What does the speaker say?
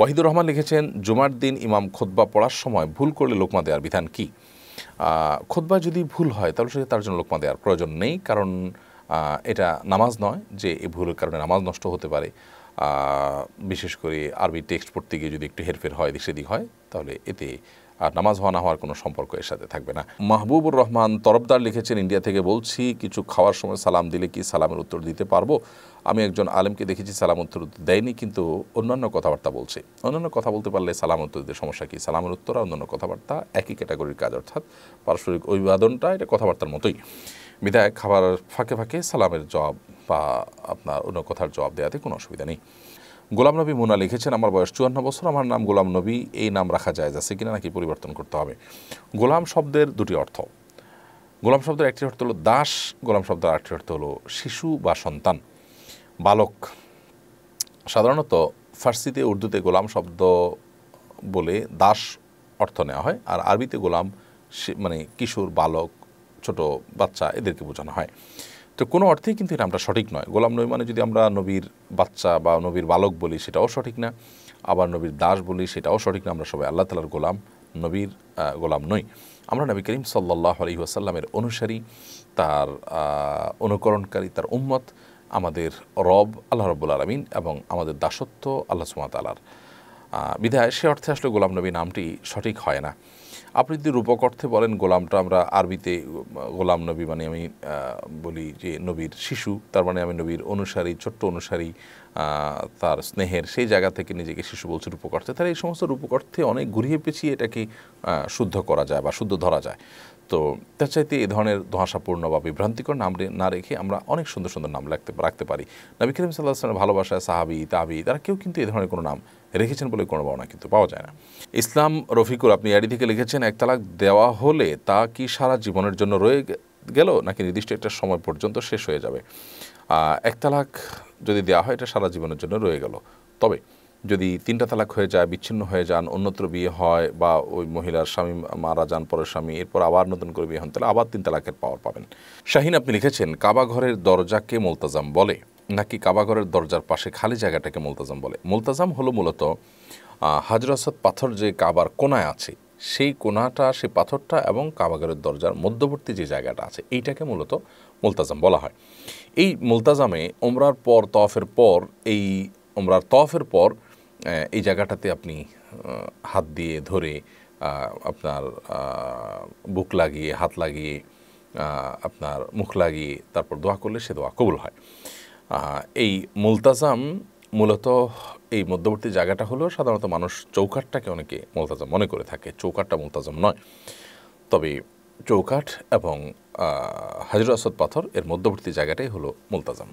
ওয়াহিদুর রহমান লিখেছেন জুমার দিন ইমাম খোদ্া পড়ার সময় ভুল করলে লোকমা দেওয়ার বিধান কি খোদবা যদি ভুল হয় তাহলে সেটা তার জন্য লোকমা দেওয়ার প্রয়োজন নেই কারণ এটা নামাজ নয় যে এই ভুলের কারণে নামাজ নষ্ট হতে পারে বিশেষ করে আরবি টেক্সট পড়তে গিয়ে যদি একটু হেরফের হয় দিক সেদিক হয় তাহলে এতে আর নামাজ হওয়া না হওয়ার কোনো সম্পর্ক এর সাথে থাকবে না মাহবুবুর রহমান তরফদার লিখেছেন ইন্ডিয়া থেকে বলছি কিছু খাওয়ার সময় সালাম দিলে কি সালামের উত্তর দিতে পারবো আমি একজন আলেমকে দেখেছি সালাম উত্তর দেয়নি কিন্তু অন্যান্য কথাবার্তা বলছে অন্যান্য কথা বলতে পারলে সালাম উত্তর দিতে সমস্যা কী সালামের উত্তর আর অন্যান্য কথাবার্তা একই ক্যাটাগরির কাজ অর্থাৎ পারস্পরিক অভিবাদনটা এটা কথাবার্তার মতোই বিধায়ক খাবার ফাঁকে ফাঁকে সালামের জবাব বা আপনার অন্য কথার জবাব দেওয়াতে কোনো অসুবিধা নেই গোলাম নবী মুনা লিখেছেন আমার বয়স চুয়ান্ন বছর আমার নাম গোলাম নবী এই নাম রাখা যায় আছে কিনা নাকি পরিবর্তন করতে হবে গোলাম শব্দের দুটি অর্থ গোলাম শব্দের একটি অর্থ হলো দাস গোলাম শব্দের একটি অর্থ হলো শিশু বা সন্তান বালক সাধারণত ফার্সিতে উর্দুতে গোলাম শব্দ বলে দাস অর্থ নেওয়া হয় আর আরবিতে গোলাম মানে কিশোর বালক ছোট বাচ্চা এদেরকে বোঝানো হয় তো কোনো অর্থেই কিন্তু এটা আমরা সঠিক নয় গোলাম নবী মানে যদি আমরা নবীর বাচ্চা বা নবীর বালক বলি সেটাও সঠিক না আবার নবীর দাস বলি সেটাও সঠিক না আমরা সবাই আল্লাহ তালার গোলাম নবীর গোলাম নই আমরা নবী করিম সাল্লাহ আলি ওয়াসাল্লামের অনুসারী তার অনুকরণকারী তার উম্মত আমাদের রব আল্লাহ রব্বুল আলমিন এবং আমাদের দাসত্ব আল্লাহ আলার বিধায় সে অর্থে আসলে গোলাম নবী নামটি সঠিক হয় না আপনি যদি রূপক অর্থে বলেন গোলামটা আমরা আরবিতে গোলাম নবী মানে আমি বলি যে নবীর শিশু তার মানে আমি নবীর অনুসারী ছোট্ট অনুসারী তার স্নেহের সেই জায়গা থেকে নিজেকে শিশু বলছে রূপক অর্থে তাহলে এই সমস্ত রূপক অর্থে অনেক ঘুরিয়ে পেছিয়ে এটাকে শুদ্ধ করা যায় বা শুদ্ধ ধরা যায় তো তার চাইতে এই ধরনের ধোঁয়াশাপূর্ণ বা বিভ্রান্তিকর নাম না রেখে আমরা অনেক সুন্দর সুন্দর নাম লাগতে রাখতে পারি নবী করিম সাল্লাহ আসলামের ভালোবাসায় সাহাবি তাবি তারা কেউ কিন্তু এই ধরনের কোনো নাম রেখেছেন বলে কোনো ভাবনা কিন্তু পাওয়া যায় না ইসলাম রফিকুল আপনি এডি থেকে লিখেছেন এক তালাক দেওয়া হলে তা কি সারা জীবনের জন্য রয়ে গেল নাকি নির্দিষ্ট একটা সময় পর্যন্ত শেষ হয়ে যাবে এক তালাক যদি দেওয়া হয় এটা সারা জীবনের জন্য রয়ে গেল তবে যদি তিনটা তালাক হয়ে যায় বিচ্ছিন্ন হয়ে যান অন্যত্র বিয়ে হয় বা ওই মহিলার স্বামী মারা যান পরের স্বামী এরপর আবার নতুন করে বিয়ে হন তাহলে আবার তিন তালাকের পাওয়ার পাবেন শাহিন আপনি লিখেছেন কাবাঘরের দরজাকে মোলতাজাম বলে নাকি কাবাঘরের দরজার পাশে খালি জায়গাটাকে মোলতাজাম বলে মোলতাজাম হলো মূলত হাজরাসাদ পাথর যে কাবার কোনায় আছে সেই কোনাটা সে পাথরটা এবং কাবাগরের দরজার মধ্যবর্তী যে জায়গাটা আছে এইটাকে মূলত মোলতাজাম বলা হয় এই মোলতাজামে ওমরার পর তফের পর এই ওমরার তফের পর এই জায়গাটাতে আপনি হাত দিয়ে ধরে আপনার বুক লাগিয়ে হাত লাগিয়ে আপনার মুখ লাগিয়ে তারপর দোয়া করলে সে দোয়া কবুল হয় এই মুলতাজাম মূলত এই মধ্যবর্তী জায়গাটা হলো সাধারণত মানুষ চৌকাটটাকে অনেকে মুলতাজাম মনে করে থাকে চৌকাটটা মুলতাজাম নয় তবে চৌকাঠ এবং হাজির আসদ পাথর এর মধ্যবর্তী জায়গাটাই হলো মুলতাজাম